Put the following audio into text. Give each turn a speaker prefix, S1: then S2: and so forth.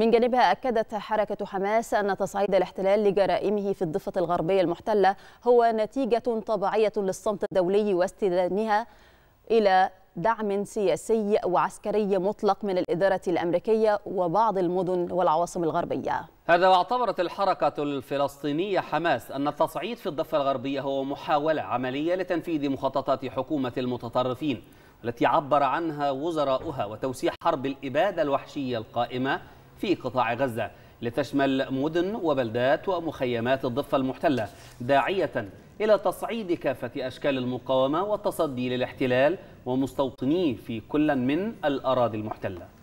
S1: من جانبها أكدت حركة حماس أن تصعيد الاحتلال لجرائمه في الضفة الغربية المحتلة هو نتيجة طبيعية للصمت الدولي واستدانها إلى دعم سياسي وعسكري مطلق من الإدارة الأمريكية وبعض المدن والعواصم الغربية
S2: هذا واعتبرت الحركة الفلسطينية حماس أن التصعيد في الضفة الغربية هو محاولة عملية لتنفيذ مخططات حكومة المتطرفين التي عبر عنها وزراؤها وتوسيع حرب الإبادة الوحشية القائمة في قطاع غزة لتشمل مدن وبلدات ومخيمات الضفة المحتلة داعية إلى تصعيد كافة أشكال المقاومة والتصدي للاحتلال ومستوطنيه في كل من الأراضي المحتلة